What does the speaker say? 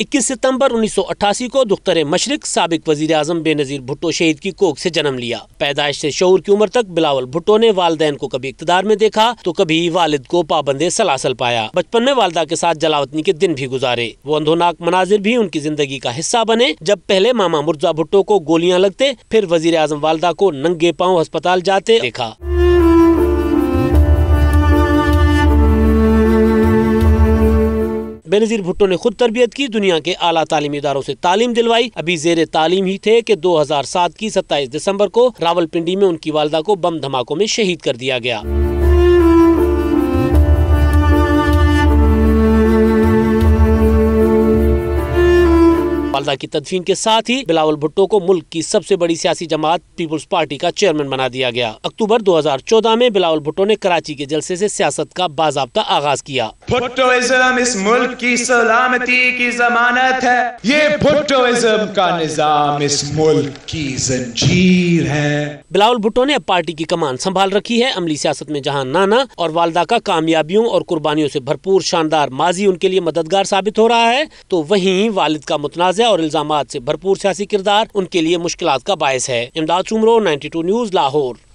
इक्कीस सितम्बर उन्नीस सौ अट्ठासी को दुख्तर मशरक सबक वजी अजम बेनजीर भुट्टो शहीद की कोख ऐसी जन्म लिया पैदाइश ऐसी शोर की उम्र तक बिलावल भुट्टो ने वालदेन को कभी इकतदार में देखा तो कभी वालद को पाबंद सलासल पाया बचपन में वालदा के साथ जलावतनी के दिन भी गुजारे वो अंधोनाक मनाजिर भी उनकी जिंदगी का हिस्सा बने जब पहले मामा मुर्जा भुट्टो को गोलियाँ लगते फिर वजीर अजम वालदा को नंगे पाँव अस्पताल जाते देखा बेनज़ीर भुट्टो ने खुद तरबियत की दुनिया के आला तालीमी इदारों से तालीम दिलवाई अभी जेर तालीम ही थे कि दो हजार सात की सत्ताईस दिसम्बर को रावलपिंडी में उनकी वालदा को बम धमाकों में शहीद कर दिया गया मालदा की तदफीन के साथ ही बिलावल भुट्टो को मुल्क की सबसे बड़ी सियासी जमात पीपुल्स पार्टी का चेयरमैन बना दिया गया अक्टूबर 2014 में बिलावल भुट्टो ने कराची के जलसे से सियासत का बाजाबता आगाज किया भुट्टोइज्म इस मुल्क की सलामती की जमानत है ये का निजाम इस मुल्क की जंजीर है बिलावल भुट्टो ने अब पार्टी की कमान संभाल रखी है अमली सियासत में जहाँ नाना और वालदा का कामयाबियों और कुर्बानियों से भरपूर शानदार माजी उनके लिए मददगार साबित हो रहा है तो वहीं वालिद का मुतनाज़ तोज्जा और इल्जाम से भरपूर सियासी किरदार उनके लिए मुश्किल का बायस है इमदाद चुमरो नाइन्टी न्यूज लाहौर